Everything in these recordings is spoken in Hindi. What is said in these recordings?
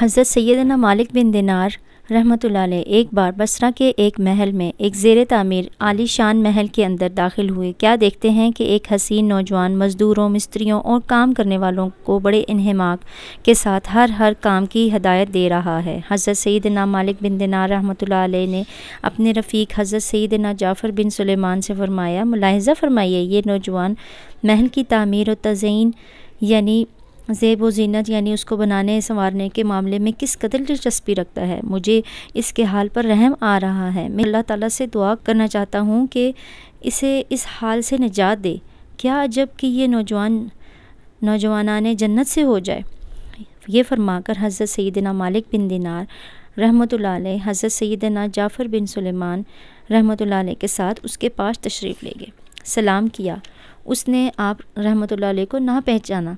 हज़रत सैदना मालिक बिन दिनार रहमत एक बार बसरा के एक महल में एक जेर तमीर आली शान महल के अंदर दाखिल हुए क्या देखते हैं कि एक हसीन नौजवान मज़दूरों मिस्त्रियों और काम करने वालों को बड़े इन्हमाक के साथ हर हर काम की हदायत दे रहा है हज़रत सैदना मालिक बिन दिनार रहमत ने अपने रफ़ीक हज़रत सैदना जाफ़र बिन सलेमान से फ़रमाया मुलाज़ा फ़रमाइए ये नौजवान महल की तमीर और तज़ीन यानी ज़ेब व जीनत यानी उसको बनाने संवारने के मामले में किस कदर दिलचस्पी रखता है मुझे इसके हाल पर रहम आ रहा है मैं अल्लाह ताला से दुआ करना चाहता हूँ कि इसे इस हाल से निजात दे क्या जब कि ये नौजवान नौजवानान जन्नत से हो जाए ये फरमाकर हज़रत सैदना मालिक बिन दिनार रहमत हज़रत सैदना जाफ़र बिन सुलेमान रहमत के साथ उसके पास तशरीफ़ ले गए सलाम किया उसने आप रहमत को ना पहचाना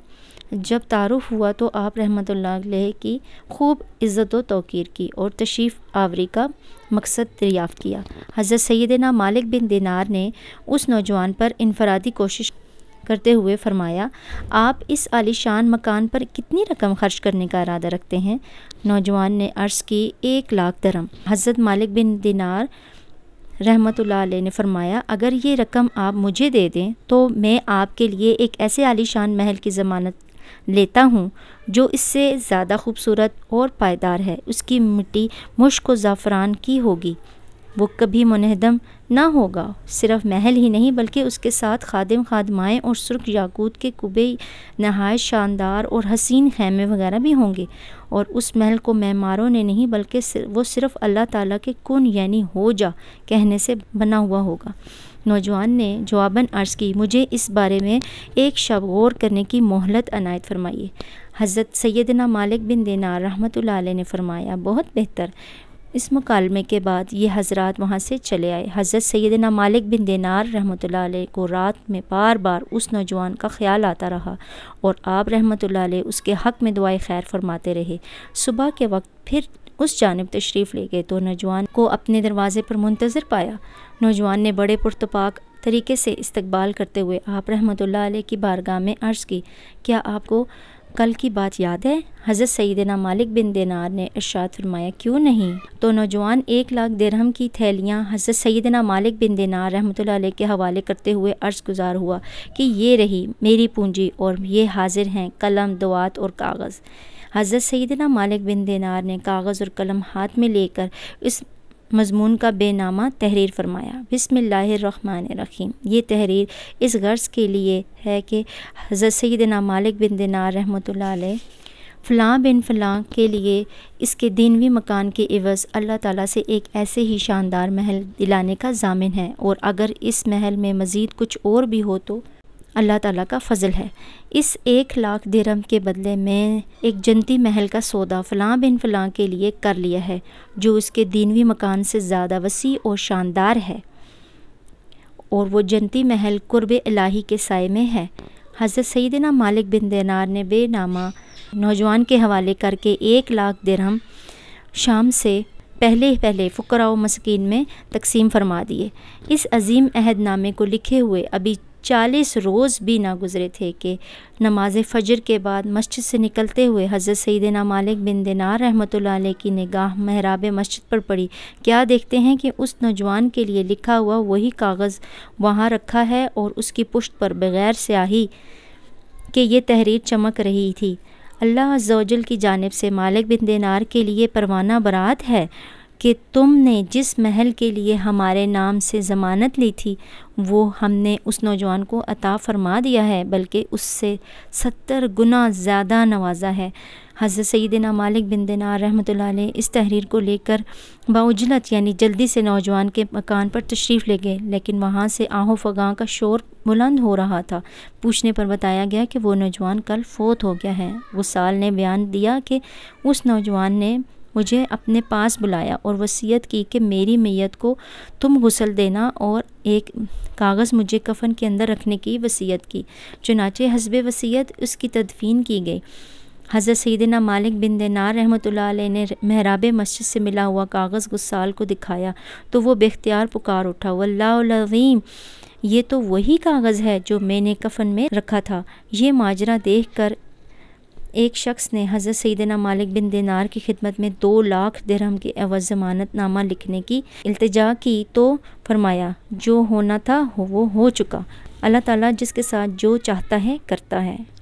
जब तारुफ हुआ तो आप रहमत की खूब इज़्ज़त व तोक़ीर की और तशीफ़ आवरी का मकसद दरियाफ़ किया हज़रत सैदना मालिक बिन दिनार ने उस नौजवान पर इनफरादी कोशिश करते हुए फरमाया आप इस आलिशान मकान पर कितनी रकम खर्च करने का इरादा रखते हैं नौजवान ने अर्ज़ की एक लाख दरम हज़रत मालिक बिन दिनार रहमत ने फरमाया अगर ये रकम आप मुझे दे दें तो मैं आपके लिए एक ऐसे आलिशान महल की ज़मानत लेता हूँ जो इससे ज़्यादा खूबसूरत और पायदार है उसकी मिट्टी मुश्क व ज़ाफ़रान की होगी वो कभी मुनहदम ना होगा सिर्फ महल ही नहीं बल्कि उसके साथ खादिम खादमाएँ और सुर्ख याकूत के कुबे नहाय शानदार और हसीन खैमे वगैरह भी होंगे और उस महल को मैमारों ने नहीं बल्कि वो सिर्फ़ अल्लाह ताला के कन यानी हो जा कहने से बना हुआ होगा नौजवान ने जवाबन अर्ज़ की मुझे इस बारे में एक शब गौर करने की मोहलत अनायत फरमाइए हज़रत सैदना मालिक बिन दिनार रहमत ने फरमाया बहुत बेहतर इस मुकालमे के बाद ये हजरत वहाँ से चले आए हज़रत सैदना मालिक बिन दिनार रहमत को रात में बार बार उस नौजवान का ख्याल आता रहा और आप रहमत उसके हक़ में दुआ खैर फरमाते रहे सुबह के वक्त फिर उस जानब तशरीफ़ ले गए तो नौजवान को अपने दरवाजे पर मुंतज़र पाया नौजवान ने बड़े पुरतपाक तरीके से इस्तबाल करते हुए आप रहमत की बारगाह में अर्ज़ की क्या आपको कल की बात याद है हज़रत सईदना मालिक बिन दिनार ने इर्शाद फरमाया क्यों नहीं तो नौजवान एक लाख दरहम की थैलियाँ हज़रत सईदना मालिक बिन दिनार रहमत के हवाले करते हुए अर्ज़ गुजार हुआ कि ये रही मेरी पूंजी और ये हाजिर हैं कलम दुआत और कागज़ हज़रत सैदना मालिक बिन दिनार ने कागज़ और कलम हाथ में लेकर इस मजमून का बेनामा तहरीर फरमाया बसमिल्लामान रखीम ये तहरीर इस गर्ज़ के लिए है कि हज़रत सैदना मालिक बिन दिनार रहमत फ़लाँ बिन फ़लाँ के लिए इसके दीनवी मकान के अवज़ अल्लाह ताला से एक ऐसे ही शानदार महल दिलाने का जामिन है और अगर इस महल में मज़ीद कुछ और भी हो तो अल्लाह ताला का फ़ज़ल है इस एक लाख दिरम के बदले में एक जनती महल का सौदा फ़लाँ बिन फ़लाँ के लिए कर लिया है जो उसके दीनवी मकान से ज़्यादा वसी और शानदार है और वो जनती महल कुर्ब इलाही के साय में है हज़रत सईदना मालिक बिन दिनार ने बेनामा नौजवान के हवाले करके एक लाख दिरहम शाम से पहले पहले फ़ुकरा मस्किन में तकसीम फरमा दिए इस अजीम अहदनामे को लिखे हुए अभी चालीस रोज़ भी ना गुज़रे थे कि नमाज फ़जर के बाद मस्जिद से निकलते हुए हज़रत ना मालिक बिन दिनार रहमत की निगाह महराब मस्जिद पर पड़ी क्या देखते हैं कि उस नौजवान के लिए लिखा हुआ वही कागज़ वहाँ रखा है और उसकी पुश्त पर बग़ैर स्याही के ये तहरीर चमक रही थी अल्लाह जोजल की जानब से मालिक बिन दिनार के लिए परवाना बरात है कि तुमने जिस महल के लिए हमारे नाम से ज़मानत ली थी वो हमने उस नौजवान को अता फरमा दिया है बल्कि उससे सत्तर गुना ज़्यादा नवाजा है हज़रत सैदिना मालिक बिन दिनार रहमत इस तहरीर को लेकर बाउजलत यानी जल्दी से नौजवान के मकान पर तशरीफ़ ले गए लेकिन वहाँ से आहों फगां का शोर बुलंद हो रहा था पूछने पर बताया गया कि वो नौजवान कल फोत हो गया है वो साल ने बयान दिया कि उस नौजवान ने मुझे अपने पास बुलाया और वसीयत की कि मेरी मैत को तुम गसल देना और एक कागज़ मुझे कफन के अंदर रखने की वसीयत की चुनाचे हसब वसीयत उसकी तदफीन की गई हज़रत सैदना मालिक बिन दिनार रहमत ने महराब मस्जिद से मिला हुआ कागज़ गुस्साल को दिखाया तो वो बेख्तियार पुकार उठा वल्लाम ये तो वही कागज़ है जो मैंने कफन में रखा था ये माजरा देख कर एक शख्स ने हज़रत सैदना मालिक बिन दिनार की खिदमत में दो लाख दरहम के अवज जमानत नामा लिखने की अल्तजा की तो फरमाया जो होना था वो हो चुका अल्लाह ताला जिसके साथ जो चाहता है करता है